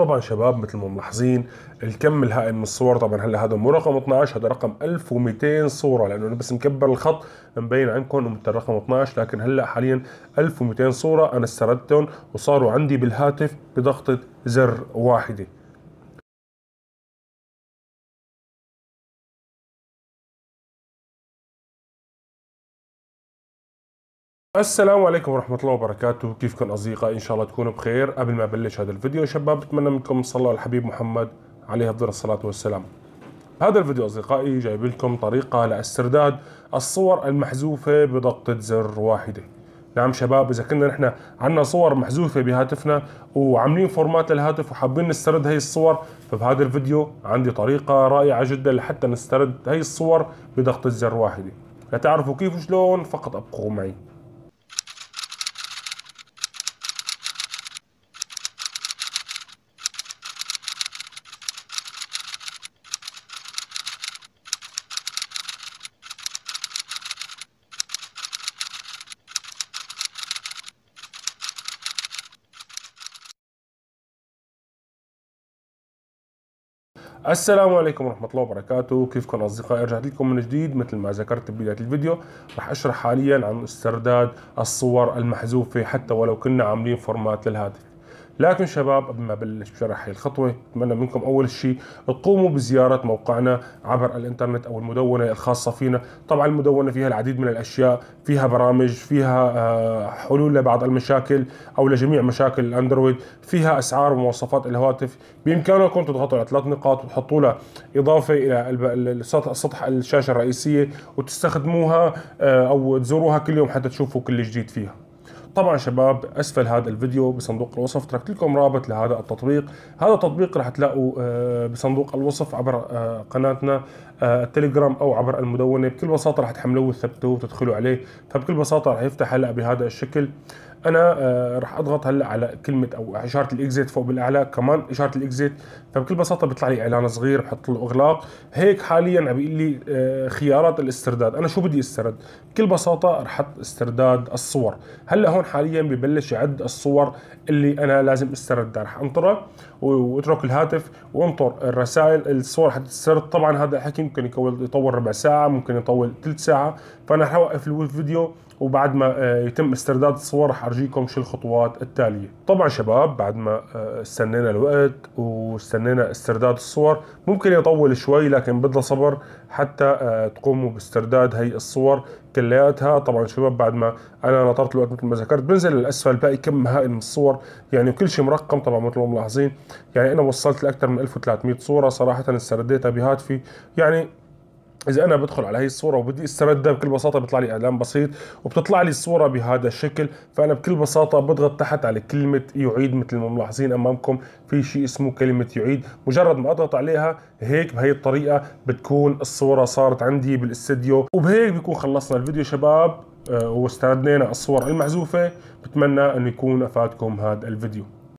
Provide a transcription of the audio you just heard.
طبعا شباب مثل ما ملاحظين الكم الهائل من الصور طبعا هلا هذا مو رقم 12 هذا رقم 1200 صوره لانه انا بس مكبر الخط مبين عندكم رقم 12 لكن هلا حاليا 1200 صوره انا استردتهم وصاروا عندي بالهاتف بضغطه زر واحده السلام عليكم ورحمة الله وبركاته كيفكم أصدقائي إن شاء الله تكونوا بخير قبل ما أبلش هذا الفيديو شباب بتمنى منكم صلوا على الحبيب محمد عليه أفضل الصلاة والسلام هذا الفيديو أصدقائي جايب لكم طريقة لاسترداد الصور المحذوفة بضغطة زر واحدة نعم شباب إذا كنا نحن عنا صور محذوفة بهاتفنا وعاملين فورمات للهاتف وحابين نسترد هي الصور فبهذا الفيديو عندي طريقة رائعة جدا لحتى نسترد هي الصور بضغطة زر واحدة لتعرفوا كيف وشلون فقط أبقوا معي السلام عليكم ورحمة الله وبركاته كيفكم أصدقائي رجعت لكم من جديد مثل ما ذكرت بداية الفيديو رح أشرح حاليا عن استرداد الصور المحذوفة حتى ولو كنا عاملين فورمات للهاتف لكن شباب قبل ما بلش بشرح هي الخطوه بتمنى منكم اول شيء تقوموا بزياره موقعنا عبر الانترنت او المدونه الخاصه فينا طبعا المدونه فيها العديد من الاشياء فيها برامج فيها آه، حلول لبعض المشاكل او لجميع مشاكل الاندرويد فيها اسعار ومواصفات الهواتف بامكانكم تضغطوا على ثلاث نقاط وتحطوا لها اضافه الى سطح الشاشه الرئيسيه وتستخدموها آه، او تزوروها كل يوم حتى تشوفوا كل جديد فيها طبعا شباب اسفل هذا الفيديو بصندوق الوصف تركت لكم رابط لهذا التطبيق هذا التطبيق راح تلاقوا آه، بصندوق الوصف عبر آه، قناتنا التليجرام آه، او عبر المدونه بكل بساطه راح تحملوه وتثبتوه وتدخلوا عليه فبكل بساطه راح يفتح هلا بهذا الشكل انا آه، راح اضغط هلا على كلمه او اشاره الاكزيت فوق بالاعلى كمان اشاره الاكزيت فبكل بساطه بيطلع لي اعلان صغير بحط له اغلاق هيك حاليا عم بيقول لي آه، خيارات الاسترداد انا شو بدي استرد بكل بساطه رح احط استرداد الصور هلا هون حاليا ببلش يعد الصور اللي انا لازم استردها رح انطرها واترك الهاتف وانطر الرسائل الصور حتتسرد طبعا هذا الحكي ممكن يطول ربع ساعه ممكن يطول ثلث ساعه فانا رح اوقف الفيديو وبعد ما آه، يتم استرداد الصور رح ارجيكم شو الخطوات التاليه طبعا شباب بعد ما آه، استنينا الوقت واستنينا استرداد الصور ممكن يطول شوي لكن بدها صبر حتى آه، تقوموا باسترداد هي الصور كلياتها طبعا شباب بعد ما انا نطرت الوقت مثل ما ذكرت بنزل للاسفل باقي كم هائل من الصور يعني كل شيء مرقم طبعا مثل ما ملاحظين يعني انا وصلت لاكثر من 1300 صوره صراحه استرديتها بهاتفي يعني اذا انا بدخل على هي الصوره وبدي استردها بكل بساطه بيطلع لي اعلان بسيط وبتطلع لي الصوره بهذا الشكل فانا بكل بساطه بضغط تحت على كلمه يعيد مثل ما ملاحظين امامكم في شيء اسمه كلمه يعيد مجرد ما اضغط عليها هيك بهي الطريقه بتكون الصوره صارت عندي بالاستديو وبهيك بيكون خلصنا الفيديو شباب آه، واستردنا الصور المحذوفه بتمنى انه يكون افادكم هذا الفيديو